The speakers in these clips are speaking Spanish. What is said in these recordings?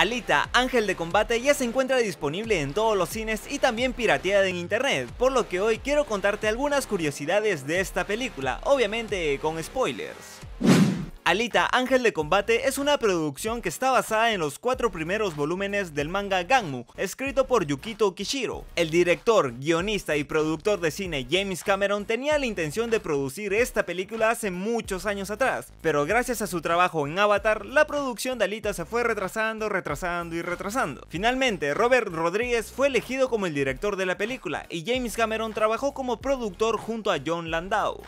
Alita, Ángel de Combate ya se encuentra disponible en todos los cines y también pirateada en internet, por lo que hoy quiero contarte algunas curiosidades de esta película, obviamente con spoilers. Alita Ángel de Combate es una producción que está basada en los cuatro primeros volúmenes del manga Gangmu, escrito por Yukito Kishiro. El director, guionista y productor de cine James Cameron tenía la intención de producir esta película hace muchos años atrás, pero gracias a su trabajo en Avatar, la producción de Alita se fue retrasando, retrasando y retrasando. Finalmente, Robert Rodríguez fue elegido como el director de la película y James Cameron trabajó como productor junto a John Landau.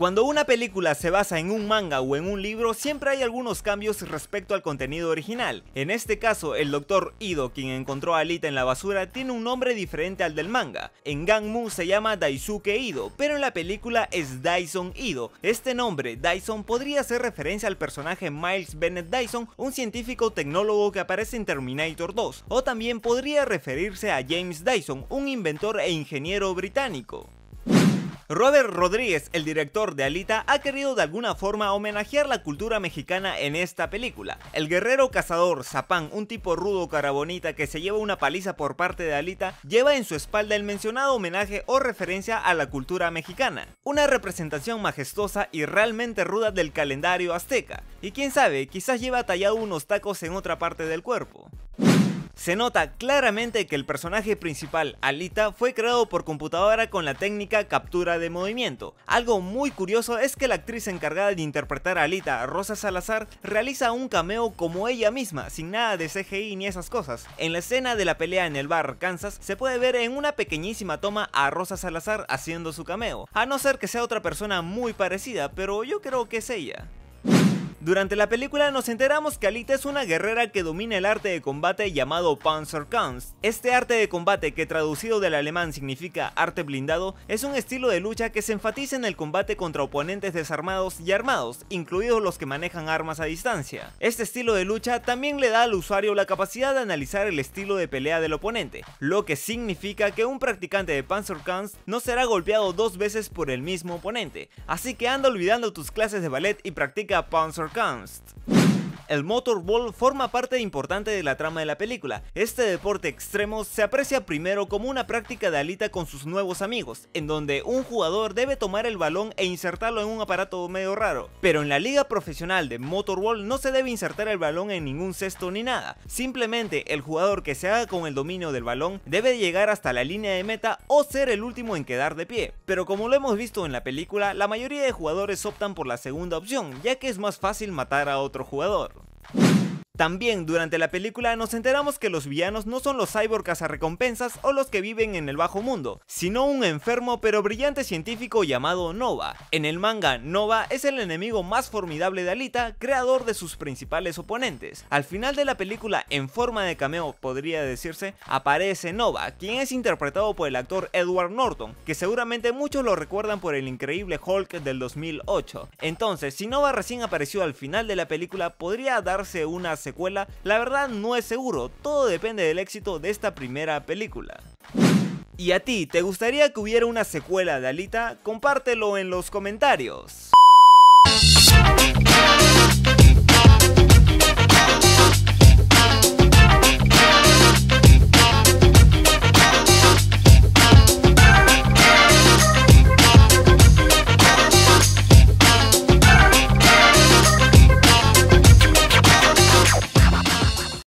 Cuando una película se basa en un manga o en un libro, siempre hay algunos cambios respecto al contenido original. En este caso, el Dr. Ido, quien encontró a Alita en la basura, tiene un nombre diferente al del manga. En Gangmu se llama Daisuke Ido, pero en la película es Dyson Ido. Este nombre, Dyson, podría hacer referencia al personaje Miles Bennett Dyson, un científico tecnólogo que aparece en Terminator 2, o también podría referirse a James Dyson, un inventor e ingeniero británico. Robert Rodríguez, el director de Alita, ha querido de alguna forma homenajear la cultura mexicana en esta película. El guerrero cazador Zapán, un tipo rudo carabonita que se lleva una paliza por parte de Alita, lleva en su espalda el mencionado homenaje o referencia a la cultura mexicana. Una representación majestuosa y realmente ruda del calendario azteca. Y quién sabe, quizás lleva tallado unos tacos en otra parte del cuerpo. Se nota claramente que el personaje principal, Alita, fue creado por computadora con la técnica captura de movimiento. Algo muy curioso es que la actriz encargada de interpretar a Alita, Rosa Salazar, realiza un cameo como ella misma, sin nada de CGI ni esas cosas. En la escena de la pelea en el bar Kansas, se puede ver en una pequeñísima toma a Rosa Salazar haciendo su cameo, a no ser que sea otra persona muy parecida, pero yo creo que es ella. Durante la película nos enteramos que Alita es una guerrera que domina el arte de combate llamado Panzerkampf. Este arte de combate que traducido del alemán significa arte blindado es un estilo de lucha que se enfatiza en el combate contra oponentes desarmados y armados, incluidos los que manejan armas a distancia. Este estilo de lucha también le da al usuario la capacidad de analizar el estilo de pelea del oponente, lo que significa que un practicante de Panzerkampf no será golpeado dos veces por el mismo oponente. Así que anda olvidando tus clases de ballet y practica Panzer. Kanst. el motorball forma parte importante de la trama de la película. Este deporte extremo se aprecia primero como una práctica de alita con sus nuevos amigos, en donde un jugador debe tomar el balón e insertarlo en un aparato medio raro. Pero en la liga profesional de motorball no se debe insertar el balón en ningún cesto ni nada, simplemente el jugador que se haga con el dominio del balón debe llegar hasta la línea de meta o ser el último en quedar de pie. Pero como lo hemos visto en la película, la mayoría de jugadores optan por la segunda opción, ya que es más fácil matar a otro jugador. También durante la película nos enteramos que los villanos no son los cyborg recompensas o los que viven en el bajo mundo, sino un enfermo pero brillante científico llamado Nova. En el manga, Nova es el enemigo más formidable de Alita, creador de sus principales oponentes. Al final de la película, en forma de cameo podría decirse, aparece Nova, quien es interpretado por el actor Edward Norton, que seguramente muchos lo recuerdan por el increíble Hulk del 2008. Entonces, si Nova recién apareció al final de la película, podría darse una segunda la verdad no es seguro, todo depende del éxito de esta primera película. ¿Y a ti, te gustaría que hubiera una secuela de Alita? Compártelo en los comentarios.